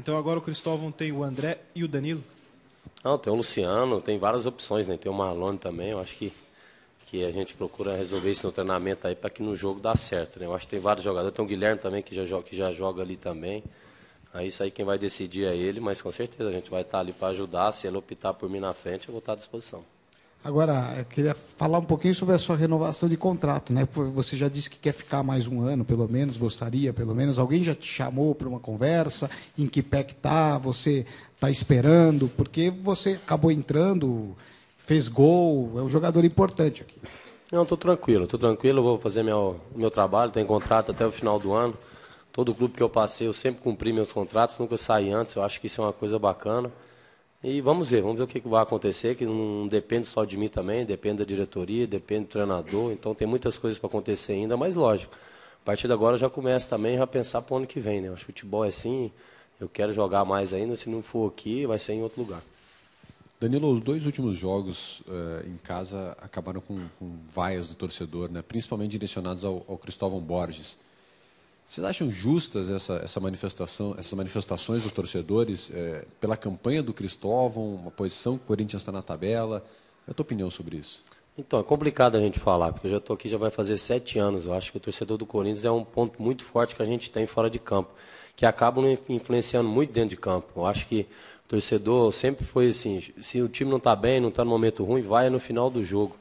Então agora o Cristóvão tem o André e o Danilo? Não, tem o Luciano, tem várias opções, né? Tem o Marlon também, eu acho que, que a gente procura resolver isso no treinamento aí para que no jogo dá certo, né? Eu acho que tem vários jogadores, tem o Guilherme também que já joga, que já joga ali também. Aí isso aí quem vai decidir é ele, mas com certeza a gente vai estar tá ali para ajudar. Se ele optar por mim na frente, eu vou estar tá à disposição. Agora, eu queria falar um pouquinho sobre a sua renovação de contrato, né? Você já disse que quer ficar mais um ano, pelo menos, gostaria, pelo menos. Alguém já te chamou para uma conversa? Em que pé que está? Você está esperando? Porque você acabou entrando, fez gol, é um jogador importante aqui. Não, estou tranquilo, estou tranquilo, vou fazer meu, meu trabalho, tenho contrato até o final do ano. Todo clube que eu passei, eu sempre cumpri meus contratos, nunca saí antes, eu acho que isso é uma coisa bacana. E vamos ver, vamos ver o que vai acontecer, que não depende só de mim também, depende da diretoria, depende do treinador, então tem muitas coisas para acontecer ainda, mas lógico, a partir de agora eu já começo também a pensar para o ano que vem, né? Acho que futebol é assim, eu quero jogar mais ainda, se não for aqui, vai ser em outro lugar. Danilo, os dois últimos jogos uh, em casa acabaram com, com vaias do torcedor, né? principalmente direcionados ao, ao Cristóvão Borges. Vocês acham justas essa, essa manifestação, essas manifestações dos torcedores é, pela campanha do Cristóvão, uma posição que o Corinthians está na tabela? Qual é a tua opinião sobre isso? Então, é complicado a gente falar, porque eu já estou aqui, já vai fazer sete anos. Eu acho que o torcedor do Corinthians é um ponto muito forte que a gente tem fora de campo, que acaba influenciando muito dentro de campo. Eu acho que o torcedor sempre foi assim, se o time não está bem, não está no momento ruim, vai no final do jogo.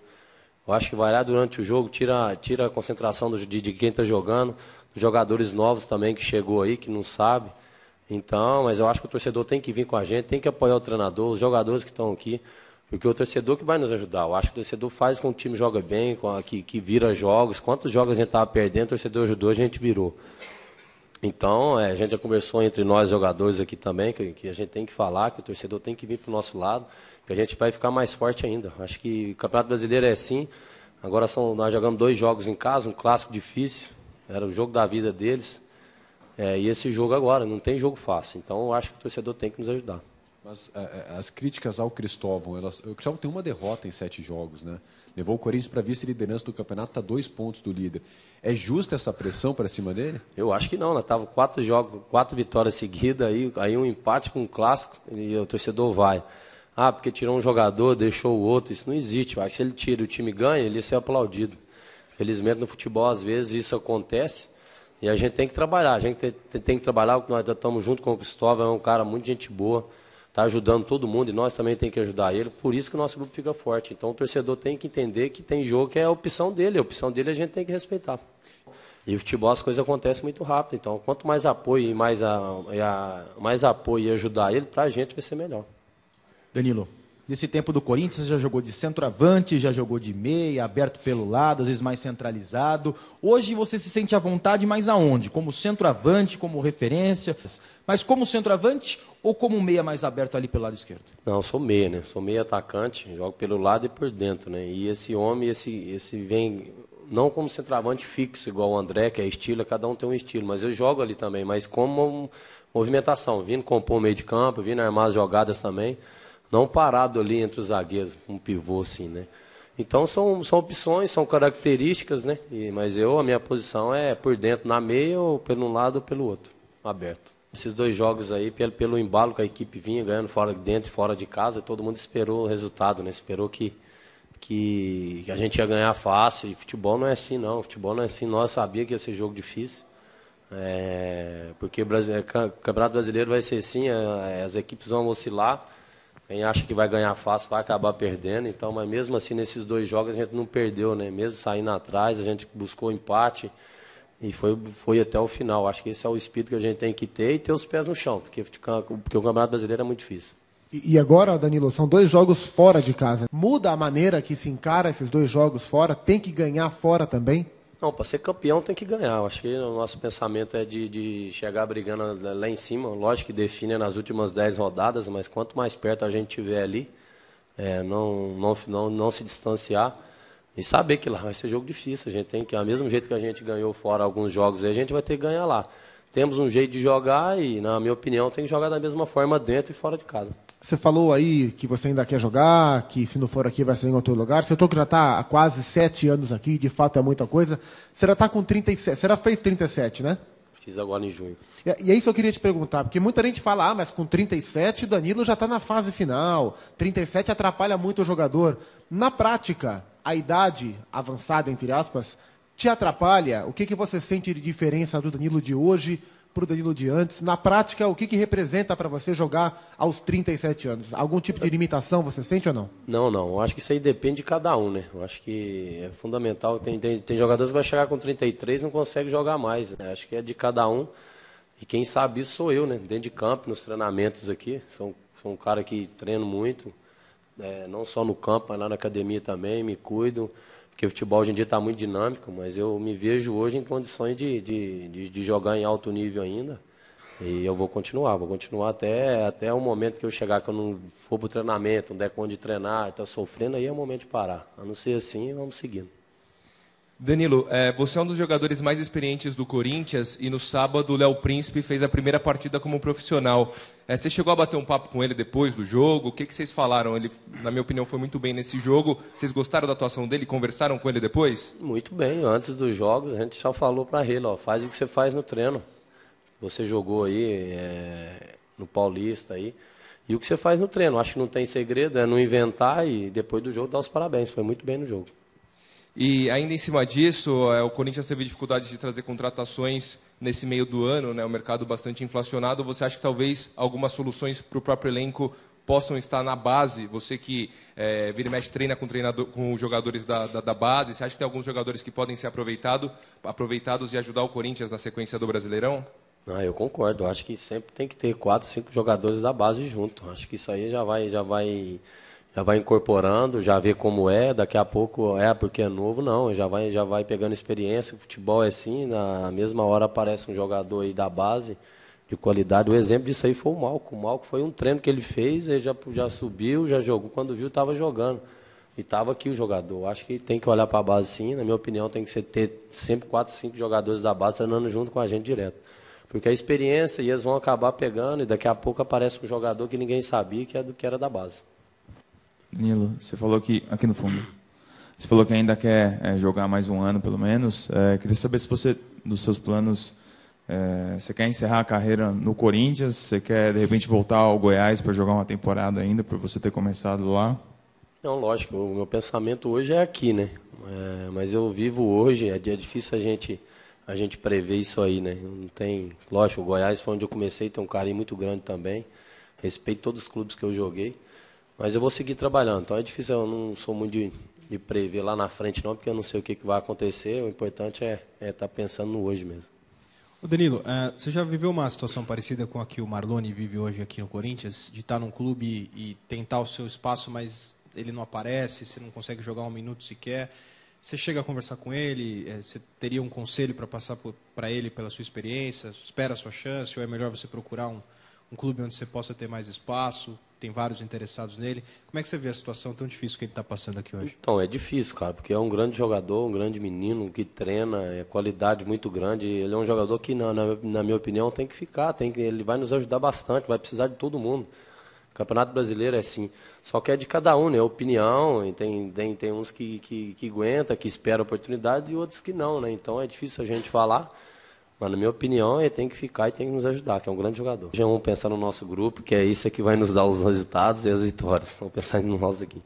Eu acho que lá durante o jogo tira, tira a concentração do, de, de quem está jogando, dos jogadores novos também que chegou aí, que não sabe. Então, mas eu acho que o torcedor tem que vir com a gente, tem que apoiar o treinador, os jogadores que estão aqui, porque é o torcedor que vai nos ajudar. Eu acho que o torcedor faz com que o time joga bem, a, que, que vira jogos. Quantos jogos a gente estava perdendo, o torcedor ajudou, a gente virou. Então, é, a gente já conversou entre nós, jogadores aqui também, que, que, a gente tem que falar, que o torcedor tem que vir para o nosso lado que a gente vai ficar mais forte ainda. Acho que o Campeonato Brasileiro é assim. Agora são, nós jogamos dois jogos em casa, um clássico difícil, era o jogo da vida deles. É, e esse jogo agora, não tem jogo fácil. Então acho que o torcedor tem que nos ajudar. Mas é, é, as críticas ao Cristóvão, elas, o Cristóvão tem uma derrota em sete jogos, né? Levou o Corinthians para vice-liderança do campeonato, está dois pontos do líder. É justa essa pressão para cima dele? Eu acho que não, né? Tava quatro jogos, quatro vitórias seguidas, aí, aí um empate com um clássico e o torcedor vai. Ah, porque tirou um jogador, deixou o outro. Isso não existe. Eu acho que se ele tira e o time ganha, ele ia ser aplaudido. Felizmente no futebol, às vezes, isso acontece. E a gente tem que trabalhar. A gente tem, tem que trabalhar. Nós estamos junto com o Cristóvão, é um cara muito gente boa. Está ajudando todo mundo e nós também tem que ajudar ele. Por isso que o nosso grupo fica forte. Então o torcedor tem que entender que tem jogo que é a opção dele. A opção dele a gente tem que respeitar. E o futebol as coisas acontecem muito rápido. Então, quanto mais apoio e mais, a, a mais apoio e ajudar ele, para a gente vai ser melhor. Danilo? Nesse tempo do Corinthians, você já jogou de centroavante, já jogou de meia, aberto pelo lado, às vezes mais centralizado. Hoje você se sente à vontade mais aonde? Como centroavante, como referência, mas como centroavante ou como meia mais aberto ali pelo lado esquerdo? Não, sou meia, né? Sou meia atacante, jogo pelo lado e por dentro, né? E esse homem, esse, esse vem não como centroavante fixo, igual o André, que é estilo, cada um tem um estilo, mas eu jogo ali também, mas como movimentação, vindo compor o meio de campo, vindo armar as jogadas também. Não parado ali entre os zagueiros, um pivô assim, né? Então são, são opções, são características, né? E, mas eu, a minha posição é por dentro, na meia, ou pelo um lado ou pelo outro, aberto. Esses dois jogos aí, pelo, pelo embalo que a equipe vinha ganhando fora de dentro e fora de casa, todo mundo esperou o resultado, né? Esperou que, que, que a gente ia ganhar fácil. E futebol não é assim, não. Futebol não é assim. Nós sabia que ia ser jogo difícil. É, porque o Campeonato Brasileiro vai ser assim, é, as equipes vão oscilar quem acha que vai ganhar fácil vai acabar perdendo. Então, mas mesmo assim, nesses dois jogos a gente não perdeu, né? Mesmo saindo atrás, a gente buscou empate e foi, foi até o final. Acho que esse é o espírito que a gente tem que ter e ter os pés no chão, porque, porque o Campeonato Brasileiro é muito difícil. E agora, Danilo, são dois jogos fora de casa. Muda a maneira que se encara esses dois jogos fora? Tem que ganhar fora também? Não, para ser campeão tem que ganhar. Eu acho que o nosso pensamento é de, de chegar brigando lá em cima. Lógico que define nas últimas 10 rodadas, mas quanto mais perto a gente tiver ali, é, não, não, não, não se distanciar e saber que lá vai ser jogo difícil. A gente tem que, ao é mesmo jeito que a gente ganhou fora alguns jogos, a gente vai ter que ganhar lá. Temos um jeito de jogar e, na minha opinião, tem que jogar da mesma forma dentro e fora de casa. Você falou aí que você ainda quer jogar, que se não for aqui vai ser em outro lugar. Setor que já está há quase sete anos aqui, de fato é muita coisa. Você já está com 37, você já fez 37, né? Fiz agora em junho. E, é, e é isso eu queria te perguntar, porque muita gente fala, ah, mas com 37 Danilo já está na fase final, 37 atrapalha muito o jogador. Na prática, a idade avançada, entre aspas, te atrapalha? O que, que você sente de diferença do Danilo de hoje para o Danilo de antes? Na prática, o que, que representa para você jogar aos 37 anos? Algum tipo de limitação você sente ou não? Não, não. Eu acho que isso aí depende de cada um, né? Eu acho que é fundamental. Tem, tem, tem jogadores que vai chegar com 33 e não consegue jogar mais. Né? Acho que é de cada um. E quem sabe isso sou eu, né? Dentro de campo, nos treinamentos aqui. Sou, sou um cara que treino muito, né? não só no campo, mas lá na academia também, me cuido. Porque o futebol hoje em dia está muito dinâmico, mas eu me vejo hoje em condições de, de, de, de jogar em alto nível ainda. E eu vou continuar, vou continuar até, até o momento que eu chegar, que eu não for para o treinamento, não der conta de treinar, está sofrendo, aí é o momento de parar. A não ser assim, vamos seguindo. Danilo, é, você é um dos jogadores mais experientes do Corinthians e no sábado o Léo Príncipe fez a primeira partida como profissional. É, você chegou a bater um papo com ele depois do jogo? O que, que vocês falaram? Ele, na minha opinião, foi muito bem nesse jogo. Vocês gostaram da atuação dele? Conversaram com ele depois? Muito bem. Antes dos jogos, a gente só falou para ele: ó, faz o que você faz no treino. Você jogou aí é, no Paulista aí. E o que você faz no treino? Acho que não tem segredo, é não inventar e depois do jogo dar os parabéns. Foi muito bem no jogo. E ainda em cima disso, é, o Corinthians teve dificuldades de trazer contratações nesse meio do ano, né? o mercado bastante inflacionado. Você acha que talvez algumas soluções para o próprio elenco possam estar na base? Você que é, vira e mexe treina com, treinador, com jogadores da, da, da, base, você acha que tem alguns jogadores que podem ser aproveitado, aproveitados e ajudar o Corinthians na sequência do Brasileirão? Ah, eu concordo. Acho que sempre tem que ter quatro, cinco jogadores da base junto. Acho que isso aí já vai, já vai já vai incorporando, já vê como é, daqui a pouco é porque é novo, não, já vai, já vai pegando experiência, o futebol é assim, na mesma hora aparece um jogador aí da base de qualidade. O exemplo disso aí foi o Malco. O Malco foi um treino que ele fez, ele já, já subiu, já jogou, quando viu estava jogando. E estava aqui o jogador. Acho que tem que olhar para a base sim, na minha opinião, tem que ser ter sempre quatro, cinco jogadores da base treinando junto com a gente direto. Porque a experiência, e eles vão acabar pegando, e daqui a pouco aparece um jogador que ninguém sabia que era, é do, que era da base. Danilo, você falou que, aqui no fundo, você falou que ainda quer é, jogar mais um ano, pelo menos. É, queria saber se você, dos seus planos, é, você quer encerrar a carreira no Corinthians? Você quer, de repente, voltar ao Goiás para jogar uma temporada ainda, por você ter começado lá? Não, lógico. O meu pensamento hoje é aqui, né? mas eu vivo hoje, é difícil a gente a gente prever isso aí, né? Não tem, lógico, o Goiás foi onde eu comecei, tem um carinho muito grande também. Respeito todos os clubes que eu joguei, mas eu vou seguir trabalhando. Então é difícil, eu não sou muito de, de prever lá na frente, não, porque eu não sei o que, que vai acontecer. O importante é estar é tá pensando no hoje mesmo. O Danilo, é, você já viveu uma situação parecida com a que o Marlone vive hoje aqui no Corinthians, de estar tá num clube e tentar o seu espaço, mas ele não aparece, você não consegue jogar um minuto sequer. Você chega a conversar com ele, é, você teria um conselho para passar para ele pela sua experiência? Espera a sua chance ou é melhor você procurar um, um clube onde você possa ter mais espaço? tem vários interessados nele. Como é que você vê a situação tão difícil que ele está passando aqui hoje? Então, é difícil, cara, porque é um grande jogador, um grande menino que treina, é qualidade muito grande. Ele é um jogador que, na, na, na minha opinião, tem que ficar, tem que, ele vai nos ajudar bastante, vai precisar de todo mundo. Campeonato Brasileiro é assim, só que é de cada um, né? É opinião, tem, tem, tem uns que, que, que aguenta, que espera a oportunidade e outros que não, né? Então é difícil a gente falar. Mas, na minha opinião, ele tem que ficar e tem que nos ajudar, que é um grande jogador. Já vamos pensar no nosso grupo, que é isso é que vai nos dar os resultados e as vitórias. Vamos pensar em nós aqui.